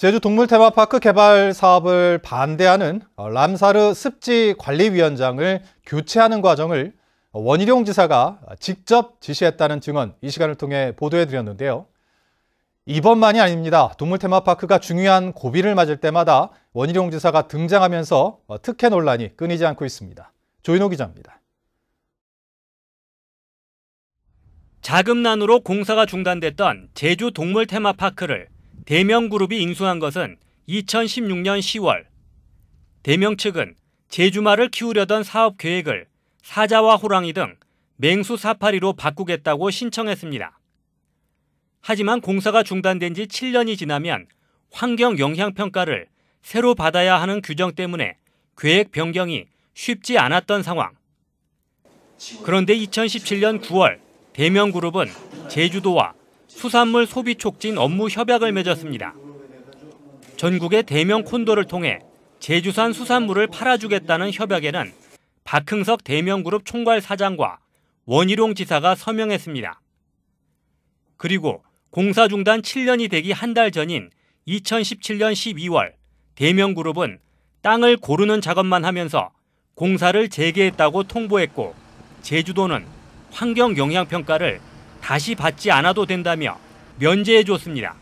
제주 동물테마파크 개발 사업을 반대하는 어, 람사르 습지관리위원장을 교체하는 과정을 원희룡 지사가 직접 지시했다는 증언 이 시간을 통해 보도해 드렸는데요. 이번만이 아닙니다. 동물테마파크가 중요한 고비를 맞을 때마다 원희룡 지사가 등장하면서 어, 특혜 논란이 끊이지 않고 있습니다. 조인호 기자입니다. 자금난으로 공사가 중단됐던 제주 동물테마파크를 대명그룹이 인수한 것은 2016년 10월 대명 측은 제주말을 키우려던 사업 계획을 사자와 호랑이 등 맹수 사파리로 바꾸겠다고 신청했습니다. 하지만 공사가 중단된 지 7년이 지나면 환경 영향 평가를 새로 받아야 하는 규정 때문에 계획 변경이 쉽지 않았던 상황. 그런데 2017년 9월 대명그룹은 제주도와 수산물 소비 촉진 업무 협약을 맺었습니다. 전국의 대명 콘도를 통해 제주산 수산물을 팔아주겠다는 협약에는 박흥석 대명그룹 총괄 사장과 원희룡 지사가 서명했습니다. 그리고 공사 중단 7년이 되기 한 달 전인 2017년 12월 대명그룹은 땅을 고르는 작업만 하면서 공사를 재개했다고 통보했고 제주도는 환경 영향 평가를 다시 받지 않아도 된다며 면제해 줬습니다.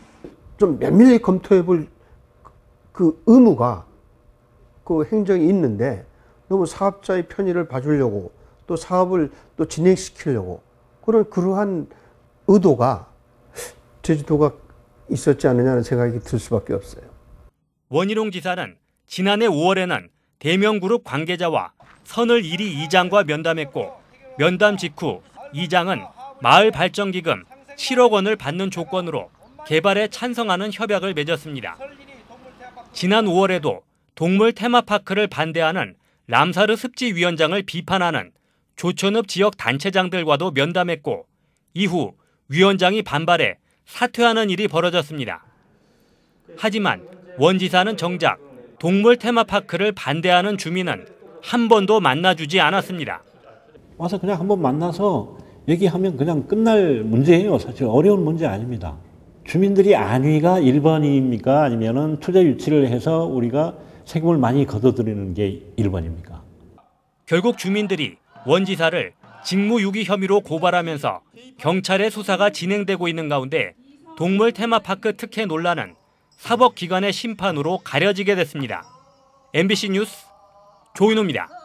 좀 면밀히 검토해 볼 그 의무가 그 행정이 있는데 너무 사업자의 편의를 봐주려고 또 사업을 또 진행시키려고 그런 그러한 의도가 제주도가 있었지 않느냐는 생각이 들 수밖에 없어요. 원희룡 지사는 지난해 5월에는 대명그룹 관계자와 선을 1위 이장과 면담했고 면담 직후 이장은 마을 발전 기금 7억 원을 받는 조건으로 개발에 찬성하는 협약을 맺었습니다. 지난 5월에도 동물 테마파크를 반대하는 람사르 습지 위원장을 비판하는 조천읍 지역 단체장들과도 면담했고 이후 위원장이 반발해 사퇴하는 일이 벌어졌습니다. 하지만 원 지사는 정작 동물 테마파크를 반대하는 주민은 한 번도 만나주지 않았습니다. 와서 그냥 한번 만나서 얘기하면 그냥 끝날 문제예요. 사실 어려운 문제 아닙니다. 주민들이 안위가 1번입니까? 아니면은 투자 유치를 해서 우리가 세금을 많이 걷어들이는 게 1번입니까? 결국 주민들이 원지사를 직무유기 혐의로 고발하면서 경찰의 수사가 진행되고 있는 가운데 동물 테마파크 특혜 논란은 사법기관의 심판으로 가려지게 됐습니다. MBC 뉴스 조인호입니다.